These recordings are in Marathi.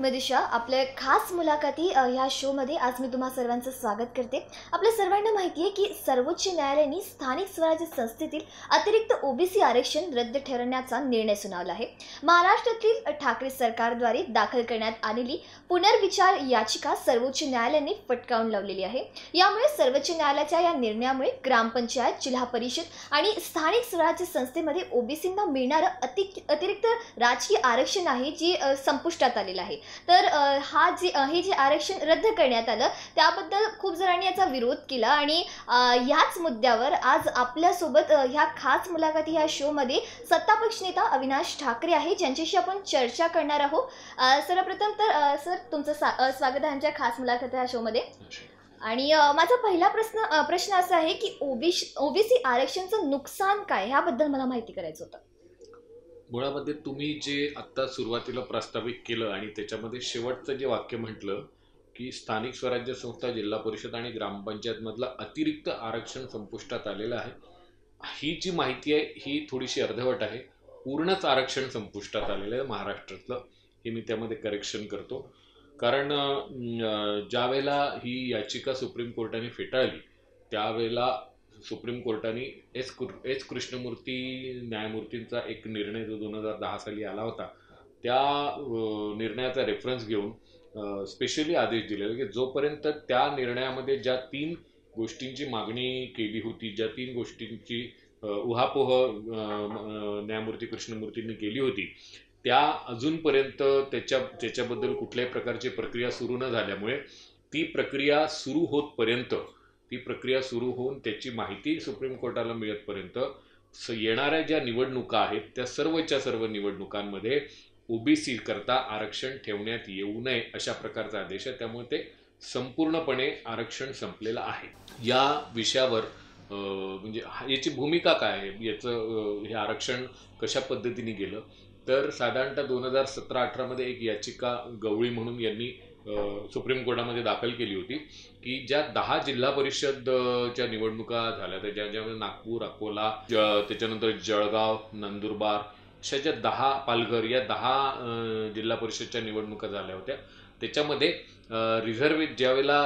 मदिषा आपल्या खास मुलाखती ह्या शोमध्ये आज मी तुम्हा सर्वांचं स्वागत करते आपल्या सर्वांना माहिती आहे की सर्वोच्च न्यायालयाने स्थानिक स्वराज्य संस्थेतील अतिरिक्त ओबीसी आरक्षण रद्द ठरवण्याचा निर्णय सुनावला आहे महाराष्ट्रातील ठाकरे सरकारद्वारे दाखल करण्यात आलेली पुनर्विचार याचिका सर्वोच्च न्यायालयाने फटकावून लावलेली आहे यामुळे सर्वोच्च न्यायालयाच्या या निर्णयामुळे ग्रामपंचायत जिल्हा परिषद आणि स्थानिक स्वराज्य संस्थेमध्ये ओबीसींना मिळणारं अति अतिरिक्त राजकीय आरक्षण आहे जे संपुष्टात आलेलं आहे तर हा जे हे जे आरक्षण रद्द करण्यात आलं त्याबद्दल खूप जणांनी याचा विरोध केला आणि याच मुद्द्यावर आज आपल्यासोबत ह्या खास मुलाखती ह्या शोमध्ये सत्तापक्ष नेता अविनाश ठाकरे आहे ज्यांच्याशी आपण चर्चा करणार आहोत सर्वप्रथम तर सर तुमचं सा स्वागत आहे आमच्या खास मुलाखत ह्या शोमध्ये आणि माझा पहिला प्रश्न प्रश्न असा आहे की ओबीसी ओबीसी आरक्षणचं नुकसान काय ह्याबद्दल मला माहिती करायचं होतं मुळामध्ये तुम्ही जे आत्ता सुरुवातीला प्रस्तावित केलं आणि त्याच्यामध्ये शेवटचं जे वाक्य म्हटलं की स्थानिक स्वराज्य संस्था जिल्हा परिषद आणि ग्रामपंचायतमधलं अतिरिक्त आरक्षण संपुष्टात आलेलं आहे ही जी माहिती आहे ही थोडीशी अर्धवट आहे पूर्णच आरक्षण संपुष्टात आलेलं आहे महाराष्ट्रातलं हे मी त्यामध्ये करेक्शन करतो कारण ज्यावेळेला ही याचिका सुप्रीम कोर्टाने फेटाळली त्यावेळेला सुप्रीम कोर्टाने एस कृ एस कृष्णमूर्ती न्यायमूर्तींचा एक निर्णय जो दोन हजार दहा साली आला होता त्या निर्णयाचा रेफरन्स घेऊन स्पेशली आदेश दिलेला की जोपर्यंत त्या निर्णयामध्ये ज्या तीन गोष्टींची मागणी केली होती ज्या तीन गोष्टींची उहापोह न्यायमूर्ती कृष्णमूर्तींनी केली होती त्या अजूनपर्यंत त्याच्या त्याच्याबद्दल कुठल्याही प्रकारची प्रक्रिया सुरू न झाल्यामुळे ती प्रक्रिया सुरू होतपर्यंत ती प्रक्रिया सुरू होऊन त्याची माहिती सुप्रीम कोर्टाला मिळतपर्यंत येणाऱ्या ज्या निवडणुका आहेत त्या सर्वच्या सर्व निवडणुकांमध्ये ओबीसी करता आरक्षण ठेवण्यात येऊ नये अशा प्रकारचा आदेश आहे त्यामुळे ते संपूर्णपणे आरक्षण संपलेलं आहे या विषयावर म्हणजे याची भूमिका काय आहे याचं हे आरक्षण कशा पद्धतीने गेलं तर साधारणतः दोन हजार सतरा अठरामध्ये एक याचिका गवळी म्हणून यांनी सुप्रीम कोर्टामध्ये दाखल केली होती की ज्या दहा जिल्हा परिषदच्या निवडणुका झाल्या त्या ज्यामध्ये नागपूर अकोला त्याच्यानंतर जळगाव नंदुरबार अशा ज्या दहा पालघर या दहा जिल्हा परिषदच्या निवडणुका झाल्या होत्या त्याच्यामध्ये रिझर्वे ज्यावेळेला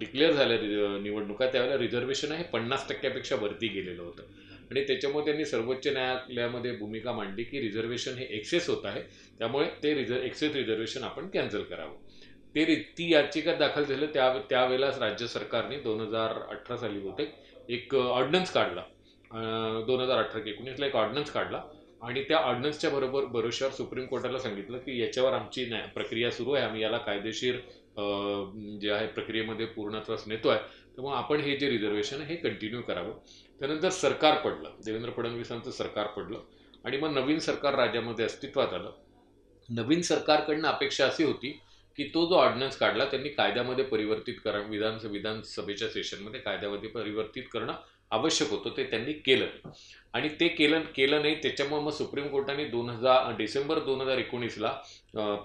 डिक्लेअर झाल्या निवडणुका त्यावेळेला रिझर्वेशन हे पन्नास टक्क्यापेक्षा वरती गेलेलं होतं आणि त्याच्यामुळे त्यांनी सर्वोच्च न्यायालयामध्ये भूमिका मांडली की रिझर्वेशन हे एक्सेस होत आहे त्यामुळे ते रिझर्व एक्सेस रिझर्वेशन आपण कॅन्सल करावं ते ती याचिका दाखल झालं त्या त्यावेळेलाच राज्य सरकारने दोन हजार अठरा साली बहुतेक एक ऑर्डनन्स काढला दोन हजार अठरा एकोणीसला एक ऑर्डनन्स काढला आणि त्या ऑर्डनन्सच्या बरोबर भरोश्यावर सुप्रीम कोर्टाला सांगितलं की याच्यावर आमची न्याय प्रक्रिया सुरू आहे आम्ही याला कायदेशीर जे आहे प्रक्रियेमध्ये पूर्णत्वास नेतो आहे त्यामुळे आपण हे जे रिझर्वेशन हे कंटिन्यू करावं त्यानंतर सरकार पडलं देवेंद्र फडणवीसांचं सरकार पडलं आणि मग नवीन सरकार राज्यामध्ये अस्तित्वात आलं नवीन सरकारकडनं अपेक्षा अशी होती की तो जो ऑर्डिनन्स काढला त्यांनी कायद्यामध्ये परिवर्तित करा विधान विधानसभेच्या सेशनमध्ये कायद्यामध्ये परिवर्तित करणं आवश्यक होतं ते त्यांनी केलं आणि ते केलं केलं नाही त्याच्यामुळे मग सुप्रीम कोर्टाने दोन हजार डिसेंबर दोन हजार एकोणीसला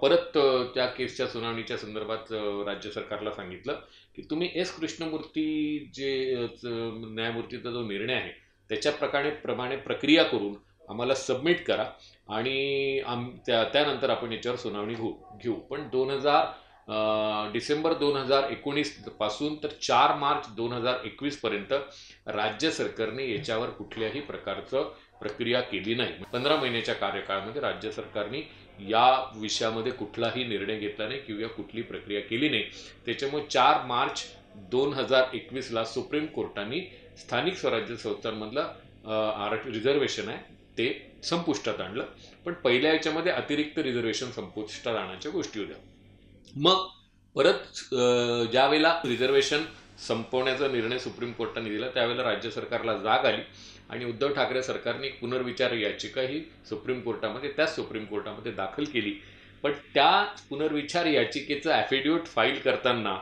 परत त्या केसच्या सुनावणीच्या संदर्भात राज्य सरकारला सांगितलं की तुम्ही एस कृष्णमूर्ती जे न्यायमूर्तीचा जो निर्णय आहे त्याच्या प्रकारे प्रमाणे प्रक्रिया करून आम्हाला सबमिट करा आणि आम त्या त्यानंतर आपण याच्यावर सुनावणी घेऊ हो-, घेऊ पण दोन हजार डिसेंबर दोन हजार एकोणीसपासून तर चार मार्च दोन हजार एकवीसपर्यंत राज्य सरकारने याच्यावर कुठल्याही प्रकारचं प्रक्रिया केली नाही पंधरा महिन्याच्या कार्यकाळामध्ये राज्य सरकारने या विषयामध्ये कुठलाही निर्णय घेतला नाही किंवा कुठली प्रक्रिया केली नाही त्याच्यामुळे चार मार्च दोन हजार एकवीसला सुप्रीम कोर्टाने स्थानिक स्वराज्य संस्थांमधला आर रिझर्वेशन आहे ते संपुष्टात आणलं पण पहिल्या याच्यामध्ये अतिरिक्त रिझर्वेशन संपुष्टात आणण्याच्या गोष्टी होत्या मग परत ज्या वेळेला रिझर्वेशन संपवण्याचा निर्णय सुप्रीम कोर्टाने दिला त्यावेळेला राज्य सरकारला जाग आली आणि उद्धव ठाकरे सरकारने पुनर्विचार याचिका ही सुप्रीम कोर्टामध्ये त्याच सुप्रीम कोर्टामध्ये दाखल केली पण त्या पुनर्विचार याचिकेचं ॲफिडेविट फाईल करताना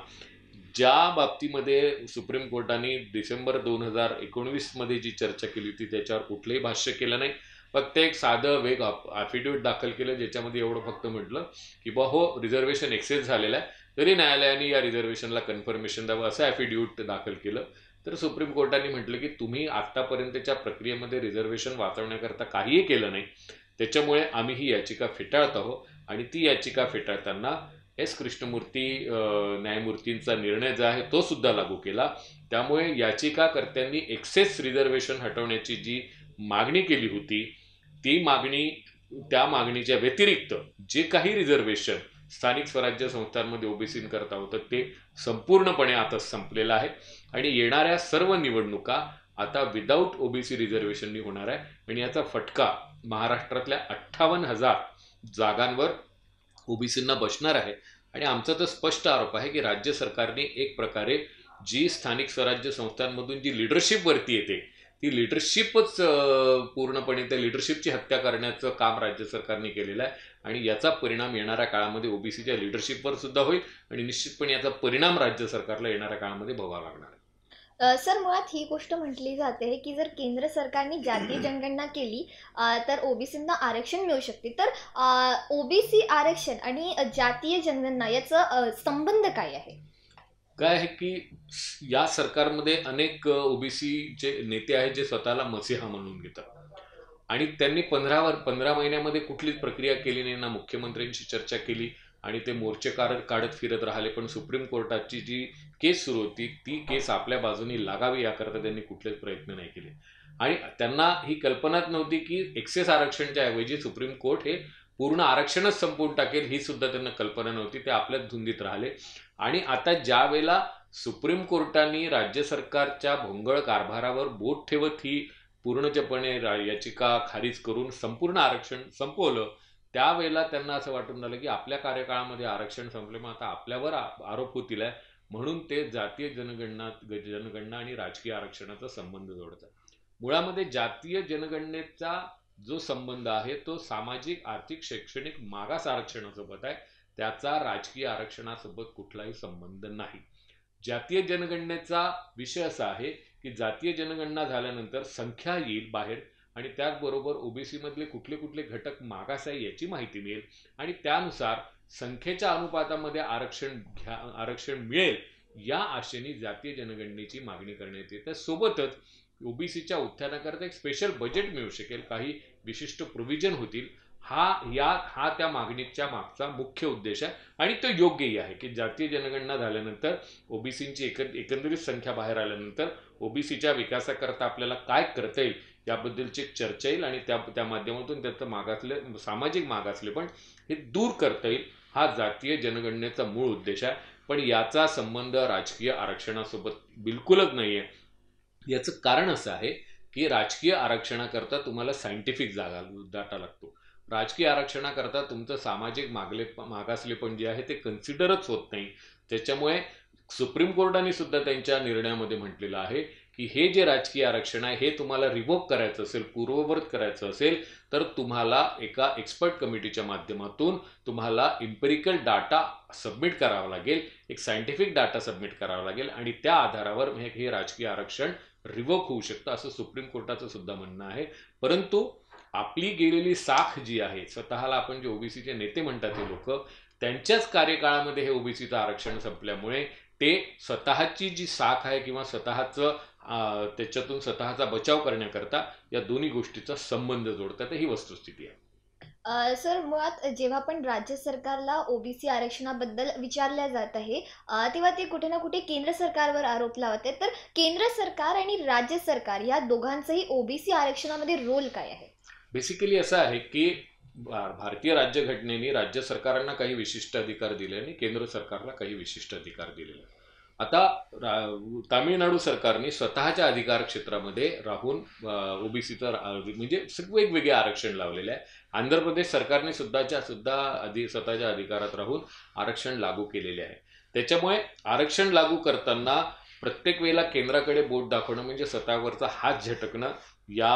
ज्या बाबतीमध्ये सुप्रीम कोर्टाने डिसेंबर दोन हजार एकोणवीसमध्ये जी चर्चा केली होती त्याच्यावर कुठलंही भाष्य केलं नाही फक्त एक साधं वेग ॲफिडेविट दाखल केलं ज्याच्यामध्ये एवढं फक्त म्हटलं की बा हो रिझर्वेशन एक्सेस झालेलं आहे तरी न्यायालयाने या रिझर्वेशनला कन्फर्मेशन द्यावं असं ॲफिडेविट दाखल केलं तर सुप्रीम कोर्टाने म्हटलं की तुम्ही आत्तापर्यंतच्या प्रक्रियेमध्ये रिझर्वेशन वाचवण्याकरता काहीही केलं नाही त्याच्यामुळे आम्ही ही याचिका फेटाळत आहोत आणि ती याचिका फेटाळताना एस कृष्णमूर्ती न्यायमूर्तींचा निर्णय जो आहे तो सुद्धा लागू केला त्यामुळे याचिकाकर्त्यांनी एक्सेस रिझर्वेशन हटवण्याची जी मागणी केली होती ती मागणी त्या मागणीच्या व्यतिरिक्त जे काही रिझर्वेशन स्थानिक स्वराज्य संस्थांमध्ये ओबीसींकरता होतं ते संपूर्णपणे आता संपलेलं आहे आणि येणाऱ्या सर्व निवडणुका आता विदाऊट ओबीसी रिझर्वेशननी होणार आहे आणि याचा फटका महाराष्ट्रातल्या अठ्ठावन्न हजार जागांवर ओबीसींना बसणार आहे आणि आमचा तर स्पष्ट आरोप आहे की राज्य सरकारने एक प्रकारे जी स्थानिक स्वराज्य संस्थांमधून जी लिडरशिप वरती येते ती लिडरशिपच पूर्णपणे त्या लिडरशिपची हत्या करण्याचं काम राज्य सरकारने केलेलं आहे आणि याचा परिणाम येणाऱ्या काळामध्ये ओबीसीच्या लिडरशिपवर सुद्धा होईल आणि निश्चितपणे याचा परिणाम राज्य सरकारला येणाऱ्या काळामध्ये भोगावा लागणार आहे सर मुळात ही गोष्ट म्हटली जाते की जर केंद्र सरकारने जातीय जनगणना केली तर ओबीसींना आरक्षण मिळू शकते तर ओबीसी आरक्षण आणि जातीय जनगणना याचा संबंध काय आहे काय आहे की या सरकारमध्ये अनेक ओबीसीचे नेते आहेत जे स्वतःला मसीहा म्हणून घेतात आणि त्यांनी वर पंधरा महिन्यामध्ये कुठलीच प्रक्रिया केली नाही ना मुख्यमंत्र्यांशी चर्चा केली आणि ते मोर्चे काढत फिरत राहिले पण सुप्रीम कोर्टाची जी केस सुरू होती ती केस आपल्या बाजूनी लागावी याकरता त्यांनी कुठलेच प्रयत्न नाही केले आणि त्यांना ही कल्पनाच नव्हती की एक्सेस आरक्षणच्या ऐवजी सुप्रीम कोर्ट हे पूर्ण आरक्षणच संपवून टाकेल ही सुद्धा त्यांना कल्पना नव्हती ते आपल्याच धुंदीत राहिले आणि आता ज्या वेळेला सुप्रीम कोर्टाने राज्य सरकारच्या भोंगळ कारभारावर बोट ठेवत ही पूर्णपणे याचिका खारिज करून संपूर्ण आरक्षण संपवलं त्यावेळेला त्यांना असं वाटून झालं की आपल्या कार्यकाळामध्ये आरक्षण संपले मग आता आपल्यावर आरोप होतील आहे म्हणून ते जातीय जनगणना जनगणना आणि राजकीय आरक्षणाचा संबंध जोडतात मुळामध्ये जातीय जनगणनेचा जो संबंध आहे तो सामाजिक आर्थिक शैक्षणिक मागास आरक्षणासोबत आहे त्याचा राजकीय आरक्षणासोबत कुठलाही संबंध नाही जातीय जनगणनेचा विषय असा आहे की जातीय जनगणना झाल्यानंतर संख्या येईल बाहेर आणि त्याचबरोबर ओबीसीमधले कुठले कुठले घटक मागास आहे याची माहिती मिळेल आणि त्यानुसार संख्येच्या अनुपातामध्ये आरक्षण घ्या आरक्षण मिळेल या आशेने जातीय जनगणनेची मागणी करण्यात येते सोबतच ओबीसीच्या उत्थानाकरता एक स्पेशल बजेट मिळू शकेल काही विशिष्ट प्रोव्हिजन होतील हा या हा त्या मागणीच्या मागचा मुख्य उद्देश आहे आणि तो योग्यही आहे की जातीय जनगणना झाल्यानंतर ओबीसींची एक एकंदरीत संख्या बाहेर आल्यानंतर ओबीसीच्या विकासाकरता आपल्याला काय करता येईल याबद्दलची चर्चा येईल आणि त्या त्या माध्यमातून त्याचं मागासले सामाजिक मागासले पण हे दूर करता येईल हा जातीय जनगणनेचा मूळ उद्देश आहे पण याचा संबंध राजकीय आरक्षणासोबत बिलकुलच नाही आहे याचं कारण असं आहे की राजकीय आरक्षणाकरता तुम्हाला सायंटिफिक जागा डाटा लागतो राजकीय आरक्षणाकरता तुमचं सामाजिक मागले मागासले पण जे आहे ते कन्सिडरच होत नाही त्याच्यामुळे सुप्रीम कोर्टाने सुद्धा त्यांच्या निर्णयामध्ये म्हटलेलं आहे की हे जे राजकीय आरक्षण आहे हे तुम्हाला रिवोक करायचं असेल पूर्ववत करायचं असेल तर तुम्हाला एका एक्सपर्ट कमिटीच्या माध्यमातून तुम्हाला इम्पेरिकल डाटा सबमिट करावा लागेल एक सायंटिफिक डाटा सबमिट करावा लागेल आणि त्या आधारावर हे राजकीय आरक्षण रिवोक होऊ शकतं असं सुप्रीम कोर्टाचं सुद्धा म्हणणं आहे परंतु आपली गेलेली साख जी आहे स्वतःला आपण जे ओबीसीचे नेते म्हणतात ते लोक त्यांच्याच कार्यकाळामध्ये हे ओबीसीचं आरक्षण संपल्यामुळे ते स्वतःची जी साख आहे किंवा स्वतःचं त्याच्यातून स्वतःचा बचाव करण्याकरता या दोन्ही गोष्टीचा संबंध जोडतात ही वस्तुस्थिती आहे सर मुळात जेव्हा पण राज्य सरकारला ओबीसी आरक्षणाबद्दल विचारल्या जात आहे तेव्हा ते कुठे ना कुठे केंद्र सरकारवर आरोप लावत तर केंद्र सरकार आणि राज्य सरकार या दोघांचाही ओबीसी आरक्षणामध्ये रोल काय आहे बेसिकली असं आहे की भारतीय राज्यघटनेने राज्य सरकारांना काही विशिष्ट अधिकार दिले आणि केंद्र सरकारला काही विशिष्ट अधिकार दिलेले आता तामिळनाडू सरकारने स्वतःच्या अधिकार क्षेत्रामध्ये राहून ओबीसीचं म्हणजे वेगवेगळे आरक्षण लावलेले आहे आंध्र प्रदेश सरकारने सुद्धाच्या सुद्धा अधि स्वतःच्या अधिकारात राहून आरक्षण लागू केलेले आहे त्याच्यामुळे आरक्षण लागू करताना प्रत्येक वेळेला केंद्राकडे बोट दाखवणं म्हणजे स्वतःवरचा हात झटकणं या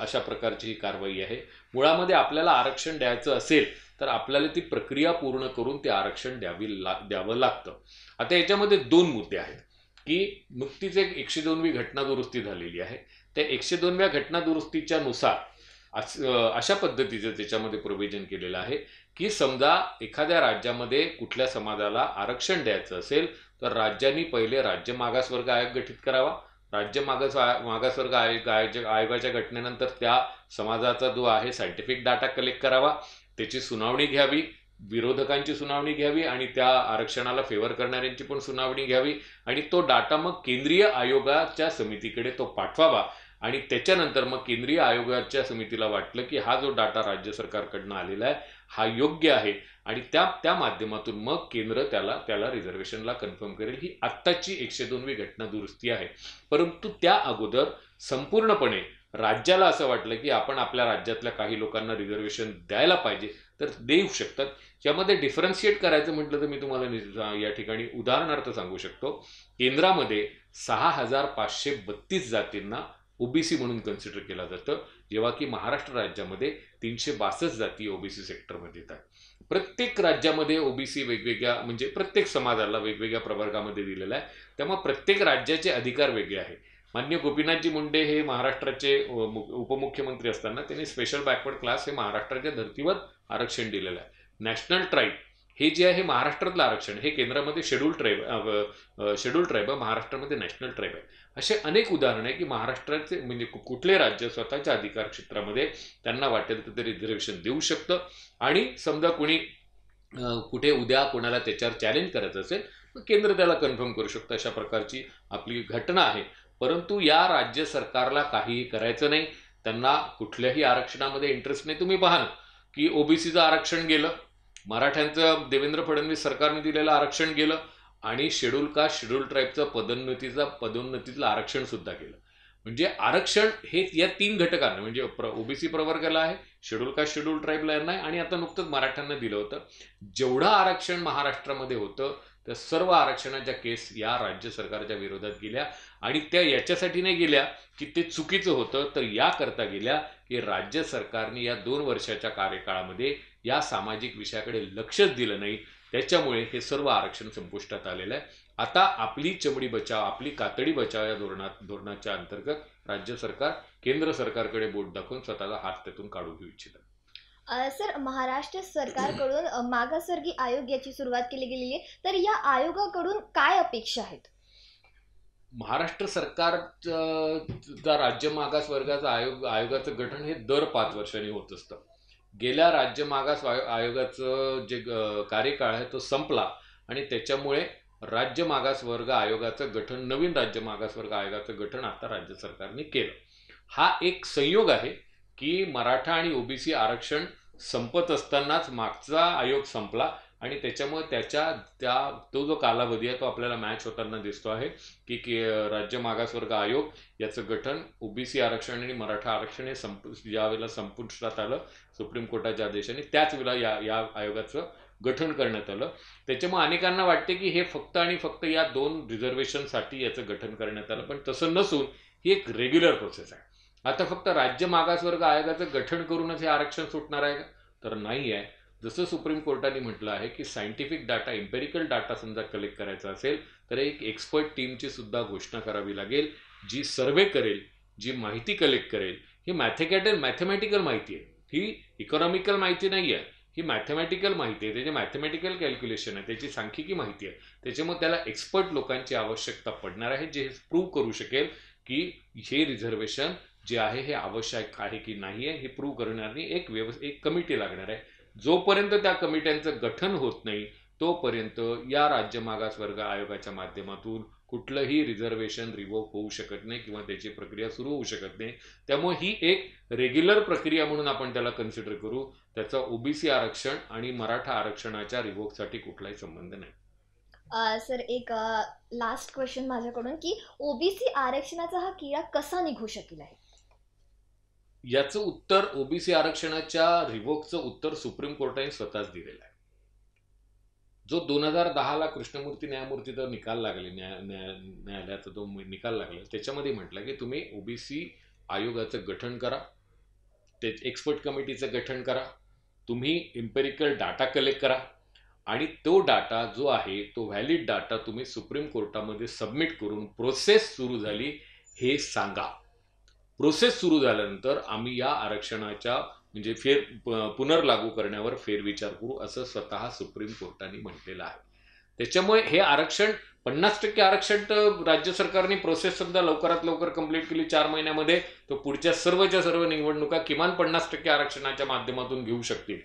अशा प्रकारची ही कारवाई आहे मुळामध्ये आपल्याला आरक्षण द्यायचं असेल तर आपल्याला ती प्रक्रिया पूर्ण करून ते आरक्षण द्यावी ला द्यावं लागतं आता याच्यामध्ये दोन मुद्दे आहेत की नुकतीच एक एकशे दोनवी घटना दुरुस्ती झालेली आहे त्या एकशे दोनव्या घटना दुरुस्तीच्या नुसार अशा पद्धतीचं त्याच्यामध्ये प्रोव्हिजन केलेलं आहे की समजा एखाद्या राज्यामध्ये कुठल्या समाजाला आरक्षण द्यायचं असेल तर राज्यांनी पहिले राज्य मागासवर्ग आयोग गठीत करावा राज्य मागास मागासवर्ग आयोग आयोगाच्या घटनेनंतर त्या समाजाचा जो आहे सायंटिफिक डाटा कलेक्ट करावा त्याची सुनावणी घ्यावी विरोधकांची सुनावणी घ्यावी आणि त्या आरक्षणाला फेवर करणाऱ्यांची पण सुनावणी घ्यावी आणि तो डाटा मग केंद्रीय आयोगाच्या समितीकडे तो पाठवावा आणि त्याच्यानंतर मग केंद्रीय आयोगाच्या समितीला वाटलं की हा जो डाटा राज्य सरकारकडनं आलेला आहे हा योग्य आहे आणि त्या त्या माध्यमातून मग केंद्र त्याला त्याला रिझर्वेशनला कन्फर्म करेल ही आत्ताची एकशे दोनवी घटना दुरुस्ती आहे परंतु त्या अगोदर संपूर्णपणे राज्याला असं वाटलं की आपण आपल्या राज्यातल्या काही लोकांना रिझर्वेशन द्यायला पाहिजे तर देऊ शकतात यामध्ये डिफरन्शिएट करायचं म्हटलं तर मी तुम्हाला या ठिकाणी उदाहरणार्थ सांगू शकतो केंद्रामध्ये सहा हजार पाचशे बत्तीस जातींना ओबीसी म्हणून कन्सिडर केलं जातं जेव्हा की महाराष्ट्र राज्यामध्ये तीनशे बासष्ट जाती ओबीसी सेक्टरमध्ये येतात प्रत्येक राज्यामध्ये ओबीसी वेगवेगळ्या म्हणजे प्रत्येक समाजाला वेगवेगळ्या प्रवर्गामध्ये दिलेला आहे त्यामुळे प्रत्येक राज्याचे अधिकार वेगळे आहे मान्य गोपीनाथजी मुंडे हे महाराष्ट्राचे उपमुख्यमंत्री असताना त्यांनी स्पेशल बॅकवर्ड क्लास हे महाराष्ट्राच्या धर्तीवर आरक्षण दिलेलं आहे नॅशनल ट्राईब हे जे आहे महाराष्ट्रातलं आरक्षण हे केंद्रामध्ये शेड्यूल ट्राईब शेड्यूल ट्राईब महाराष्ट्रामध्ये नॅशनल ट्राईब आहे असे अनेक उदाहरणं आहे की महाराष्ट्राचे म्हणजे कुठले राज्य स्वतःच्या अधिकार क्षेत्रामध्ये त्यांना वाटेल तर ते रिझर्वेशन देऊ शकतं आणि समजा कोणी कुठे उद्या कोणाला त्याच्यावर चॅलेंज करायचं असेल तर केंद्र त्याला कन्फर्म करू शकतं अशा प्रकारची आपली घटना आहे परंतु या राज्य सरकारला काहीही करायचं नाही त्यांना कुठल्याही आरक्षणामध्ये इंटरेस्ट नाही तुम्ही ना की ओबीसीचं आरक्षण गेलं मराठ्यांचं देवेंद्र फडणवीस सरकारने दिलेलं आरक्षण गेलं आणि शेड्यूल कास्ट शेड्यूल ट्राईबचं पदोन्नतीचा पदोन्नतीतलं आरक्षण सुद्धा केलं म्हणजे आरक्षण हे या तीन घटकांना म्हणजे प्र ओबीसी प्रवर्गाला आहे शेड्यूल कास्ट शेड्यूल ट्राईबला यांना आणि आता नुकतंच मराठ्यांना दिलं होतं जेवढं आरक्षण महाराष्ट्रामध्ये होतं त्या सर्व आरक्षणाच्या केस या राज्य सरकारच्या विरोधात गेल्या आणि त्या याच्यासाठी नाही गेल्या की ते चुकीचं होतं तर याकरता गेल्या की राज्य सरकारने या दोन वर्षाच्या कार्यकाळामध्ये या सामाजिक विषयाकडे लक्षच दिलं नाही त्याच्यामुळे हे सर्व आरक्षण संपुष्टात आलेलं आहे आता आपली चमडी बचाव आपली कातडी बचाव या धोरणात धोरणाच्या अंतर्गत राज्य सरकार केंद्र सरकारकडे बोट दाखवून स्वतःला हात त्यातून काढू घेऊ इच्छितात सर महाराष्ट्र सरकारकडून मागासवर्गीय आयोग याची सुरुवात केली गेलेली आहे तर या आयोगाकडून काय अपेक्षा आहेत महाराष्ट्र सरकार राज्य मागासवर्गाचा आयोग आयोगाचं गठन हे दर पाच वर्षांनी होत असतं गेल्या राज्य मागास आयोगाचं जे कार्यकाळ आहे तो संपला आणि त्याच्यामुळे राज्य मागास वर्ग आयोगाचं गठन नवीन राज्य मागास वर्ग आयोगाचं गठन आता राज्य सरकारने केलं हा एक संयोग आहे की मराठा आणि ओबीसी आरक्षण संपत असतानाच मागचा आयोग संपला आणि त्याच्यामुळे त्याच्या त्या तो जो कालावधी आहे तो आपल्याला मॅच होताना दिसतो आहे की की राज्य मागासवर्ग आयोग याचं गठन ओबीसी आरक्षण आणि मराठा आरक्षण हे संप ज्यावेळेला संपुष्टात आलं सुप्रीम कोर्टाच्या आदेशाने त्याच वेळेला या या आयोगाचं गठन करण्यात आलं त्याच्यामुळे अनेकांना वाटते की हे फक्त आणि फक्त या दोन रिझर्वेशनसाठी याचं गठन करण्यात आलं पण तसं नसून ही एक रेग्युलर प्रोसेस आहे आता फक्त राज्य मागासवर्ग आयोगाचं गठन करूनच हे आरक्षण सुटणार आहे का तर नाही आहे जसं सुप्रीम कोर्टाने म्हटलं आहे की सायंटिफिक डाटा इम्पेरिकल डाटा समजा कलेक्ट करायचा असेल तर एक एक्सपर्ट टीमची सुद्धा घोषणा करावी लागेल जी सर्वे करेल जी माहिती कलेक्ट करेल ही मॅथेकॅटल मॅथमॅटिकल माहिती आहे ही इकॉनॉमिकल माहिती नाही आहे ही मॅथमॅटिकल माहिती आहे त्याचे मॅथमॅटिकल कॅल्क्युलेशन आहे त्याची सांख्यिकी माहिती आहे त्याच्यामुळे त्याला एक्सपर्ट लोकांची आवश्यकता पडणार आहे जे प्रूव्ह करू शकेल की हे रिझर्वेशन जे आहे हे आवश्यक आहे की नाही आहे हे प्रूव्ह करणारी एक व्यव एक कमिटी लागणार आहे जोपर्यंत त्या कमिट्यांचं गठन होत नाही तोपर्यंत या राज्य मागास वर्ग आयोगाच्या माध्यमातून कुठलंही रिझर्वेशन रिवोक होऊ शकत नाही किंवा त्याची प्रक्रिया सुरू होऊ शकत नाही त्यामुळे ही एक रेग्युलर प्रक्रिया म्हणून आपण त्याला कन्सिडर करू त्याचा ओबीसी आरक्षण आणि मराठा आरक्षणाच्या रिवोकसाठी कुठलाही संबंध नाही सर एक लास्ट क्वेश्चन माझ्याकडून की ओबीसी आरक्षणाचा हा किडा कसा निघू शकेल आहे याचं उत्तर ओबीसी आरक्षणाच्या रिवोकचं उत्तर सुप्रीम कोर्टाने स्वतःच दिलेलं आहे जो दोन हजार दहाला कृष्णमूर्ती न्यायमूर्तीचा निकाल लागले न्याय न्याय न्यायालयाचा जो निकाल लागला त्याच्यामध्ये म्हटलं की तुम्ही ओबीसी आयोगाचं गठन करा ते एक्सपर्ट कमिटीचं गठन करा तुम्ही इम्पेरिकल डाटा कलेक्ट करा आणि तो डाटा जो आहे तो व्हॅलिड डाटा तुम्ही सुप्रीम कोर्टामध्ये सबमिट करून प्रोसेस सुरू झाली हे सांगा प्रोसेस सुरू झाल्यानंतर आम्ही या आरक्षणाच्या म्हणजे फेर पुनर्लागू करण्यावर फेरविचार करू असं स्वतः सुप्रीम कोर्टाने म्हटलेलं आहे त्याच्यामुळे हे आरक्षण पन्नास टक्के आरक्षण तर राज्य सरकारने प्रोसेस सुद्धा लवकरात लवकर कंप्लीट केली चार महिन्यामध्ये तर पुढच्या सर्वच्या सर्व निवडणुका किमान पन्नास टक्के आरक्षणाच्या माध्यमातून घेऊ शकतील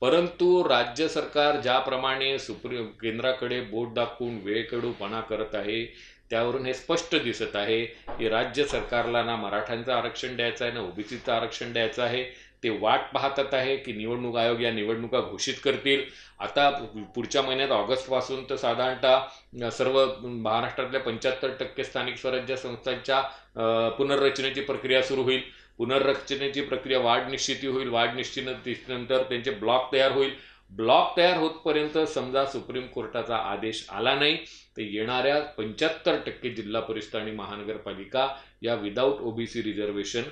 परंतु राज्य सरकार ज्याप्रमाणे सुप्रीम केंद्राकडे बोट दाखवून वेळकडूपणा करत आहे त्यावरून हे स्पष्ट दिसत आहे की राज्य सरकारला ना मराठ्यांचं आरक्षण द्यायचं आहे ना ओबीसीचं आरक्षण द्यायचं आहे ते वाट पाहतात आहे की निवडणूक आयोग या निवडणुका घोषित करतील आता पुढच्या महिन्यात ऑगस्टपासून तर साधारणतः सर्व महाराष्ट्रातल्या पंच्याहत्तर टक्के स्थानिक स्वराज्य संस्थांच्या पुनर्रचनेची प्रक्रिया सुरू होईल पुनर्रचनेची प्रक्रिया वाढ निश्चिती होईल वाढ नंतर त्यांचे ब्लॉक तयार होईल ब्लॉक तयार होतपर्यंत समजा सुप्रीम कोर्टाचा आदेश आला नाही तर येणाऱ्या पंच्याहत्तर टक्के जिल्हा परिषद आणि महानगरपालिका या विदाऊट ओबीसी रिझर्वेशन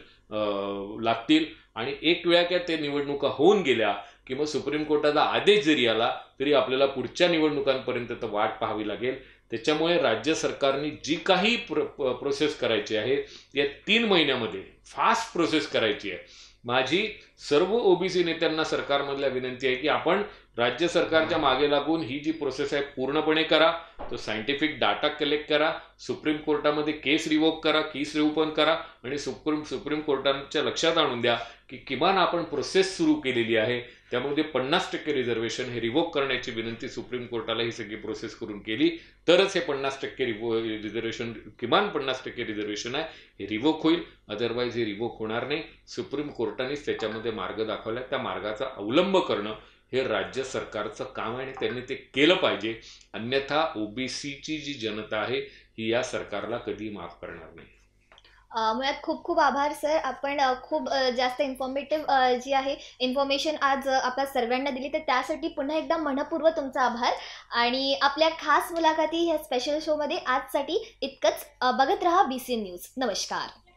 लागतील आणि एक वेळा काय ते निवडणुका होऊन गेल्या की मग सुप्रीम कोर्टाचा आदेश जरी आला तरी आपल्याला पुढच्या निवडणुकांपर्यंत तर वाट पाहावी लागेल त्याच्यामुळे राज्य सरकारने जी काही प्र प्रोसेस करायची आहे या तीन महिन्यामध्ये फास्ट प्रोसेस करायची आहे माझी सर्व ओबीसी नेत्यांना सरकारमधल्या विनंती आहे की आपण राज्य सरकारच्या मागे लागून ही जी प्रोसेस आहे पूर्णपणे करा तो सायंटिफिक डाटा कलेक्ट करा सुप्रीम कोर्टामध्ये केस रिवोक करा केस रिओपन करा आणि सुप्रीम सुप्रीम कोर्टाच्या लक्षात आणून द्या की किमान आपण प्रोसेस सुरू केलेली आहे त्यामध्ये पन्नास टक्के रिझर्वेशन हे रिवोक करण्याची विनंती सुप्रीम कोर्टाला ही सगळी प्रोसेस करून केली तरच हे पन्नास टक्के रिवो रिझर्वेशन किमान पन्नास टक्के रिझर्वेशन आहे हे रिवोक होईल अदरवाईज हे रिवोक होणार नाही सुप्रीम कोर्टानेच त्याच्यामध्ये मार्ग दाखवले त्या मार्गाचा अवलंब करणं हे राज्य सरकारचं काम आहे आणि त्यांनी ते केलं पाहिजे अन्यथा ओबीसीची जी जनता आहे ही या सरकारला कधी माफ करणार नाही मुळात खूप खूप आभार सर आपण खूप जास्त इन्फॉर्मेटिव्ह जी आहे इन्फॉर्मेशन आज आपल्या सर्वांना दिली तर त्यासाठी पुन्हा एकदा मनपूर्वक तुमचा आभार आणि आपल्या खास मुलाखती ह्या स्पेशल शोमध्ये आजसाठी इतकंच बघत रहा बी न्यूज नमस्कार